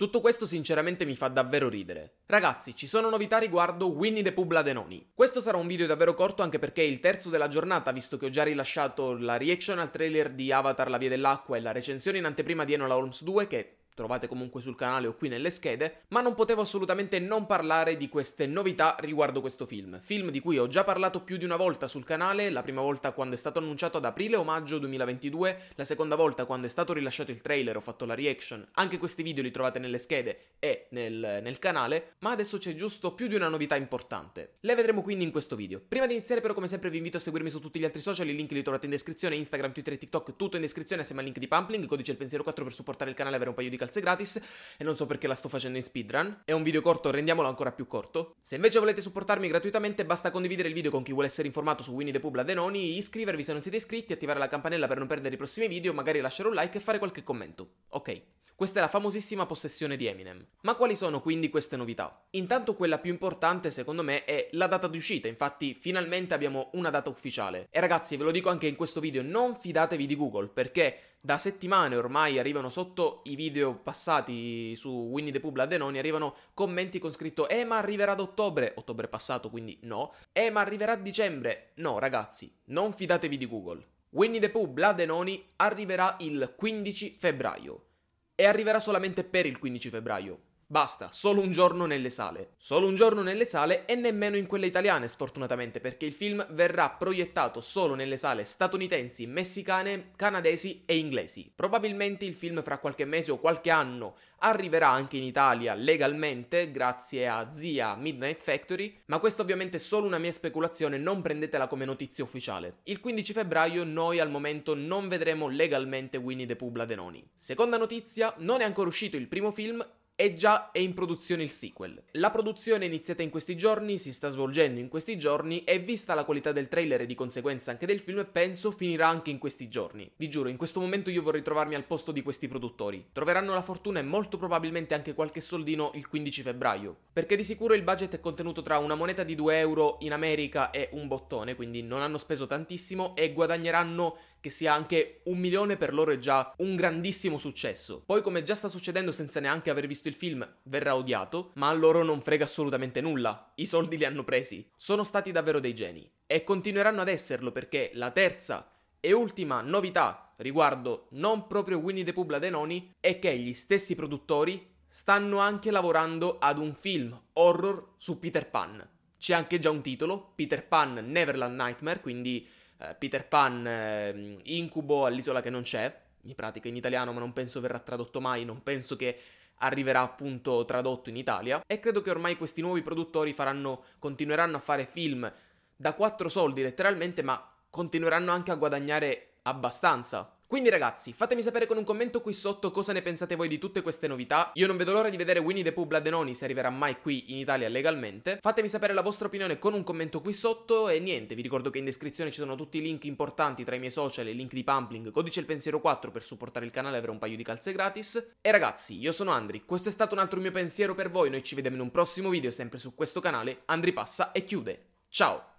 Tutto questo sinceramente mi fa davvero ridere. Ragazzi, ci sono novità riguardo Winnie the Pooh Bladenoni. Questo sarà un video davvero corto anche perché è il terzo della giornata, visto che ho già rilasciato la reaction al trailer di Avatar La Via dell'Acqua e la recensione in anteprima di Enola Holmes 2 che trovate comunque sul canale o qui nelle schede, ma non potevo assolutamente non parlare di queste novità riguardo questo film. Film di cui ho già parlato più di una volta sul canale, la prima volta quando è stato annunciato ad aprile o maggio 2022, la seconda volta quando è stato rilasciato il trailer ho fatto la reaction, anche questi video li trovate nelle schede e nel, nel canale, ma adesso c'è giusto più di una novità importante. Le vedremo quindi in questo video. Prima di iniziare però come sempre vi invito a seguirmi su tutti gli altri social, i link li trovate in descrizione, Instagram, Twitter e TikTok, tutto in descrizione assieme al link di Pumpling, codice il pensiero 4 per supportare il canale e avere un paio di calci salse gratis e non so perché la sto facendo in speedrun. È un video corto, rendiamolo ancora più corto. Se invece volete supportarmi gratuitamente basta condividere il video con chi vuole essere informato su Winnie the Pooh Bladenoni, iscrivervi se non siete iscritti, attivare la campanella per non perdere i prossimi video, magari lasciare un like e fare qualche commento. Ok, questa è la famosissima possessione di Eminem. Ma quali sono quindi queste novità? Intanto quella più importante secondo me è la data di uscita, infatti finalmente abbiamo una data ufficiale. E ragazzi ve lo dico anche in questo video, non fidatevi di Google perché da settimane ormai arrivano sotto i video passati su Winnie the Pooh Blood arrivano commenti con scritto eh ma arriverà ad ottobre, ottobre passato quindi no, eh ma arriverà a dicembre, no ragazzi, non fidatevi di Google. Winnie the Pooh Blood arriverà il 15 febbraio e arriverà solamente per il 15 febbraio. Basta, solo un giorno nelle sale. Solo un giorno nelle sale e nemmeno in quelle italiane, sfortunatamente, perché il film verrà proiettato solo nelle sale statunitensi, messicane, canadesi e inglesi. Probabilmente il film fra qualche mese o qualche anno arriverà anche in Italia legalmente, grazie a Zia Midnight Factory, ma questa ovviamente è solo una mia speculazione, non prendetela come notizia ufficiale. Il 15 febbraio noi al momento non vedremo legalmente Winnie the Pooh Bladenoni. Seconda notizia, non è ancora uscito il primo film e già è in produzione il sequel. La produzione è iniziata in questi giorni, si sta svolgendo in questi giorni e vista la qualità del trailer e di conseguenza anche del film, penso finirà anche in questi giorni. Vi giuro, in questo momento io vorrei trovarmi al posto di questi produttori. Troveranno la fortuna e molto probabilmente anche qualche soldino il 15 febbraio, perché di sicuro il budget è contenuto tra una moneta di 2 euro in America e un bottone, quindi non hanno speso tantissimo e guadagneranno che sia anche un milione per loro è già un grandissimo successo. Poi come già sta succedendo senza neanche aver visto visto il film verrà odiato, ma a loro non frega assolutamente nulla, i soldi li hanno presi. Sono stati davvero dei geni e continueranno ad esserlo perché la terza e ultima novità riguardo non proprio Winnie the Pooh Bladenoni è che gli stessi produttori stanno anche lavorando ad un film horror su Peter Pan. C'è anche già un titolo, Peter Pan Neverland Nightmare, quindi eh, Peter Pan eh, incubo all'isola che non c'è, in pratica in italiano, ma non penso verrà tradotto mai, non penso che arriverà appunto tradotto in Italia e credo che ormai questi nuovi produttori faranno, continueranno a fare film da quattro soldi letteralmente, ma continueranno anche a guadagnare abbastanza quindi ragazzi, fatemi sapere con un commento qui sotto cosa ne pensate voi di tutte queste novità. Io non vedo l'ora di vedere Winnie the Pooh Bladenoni se arriverà mai qui in Italia legalmente. Fatemi sapere la vostra opinione con un commento qui sotto e niente, vi ricordo che in descrizione ci sono tutti i link importanti tra i miei social e i link di Pumpling, codice il pensiero 4 per supportare il canale e avere un paio di calze gratis. E ragazzi, io sono Andri, questo è stato un altro mio pensiero per voi, noi ci vediamo in un prossimo video sempre su questo canale, Andri passa e chiude. Ciao!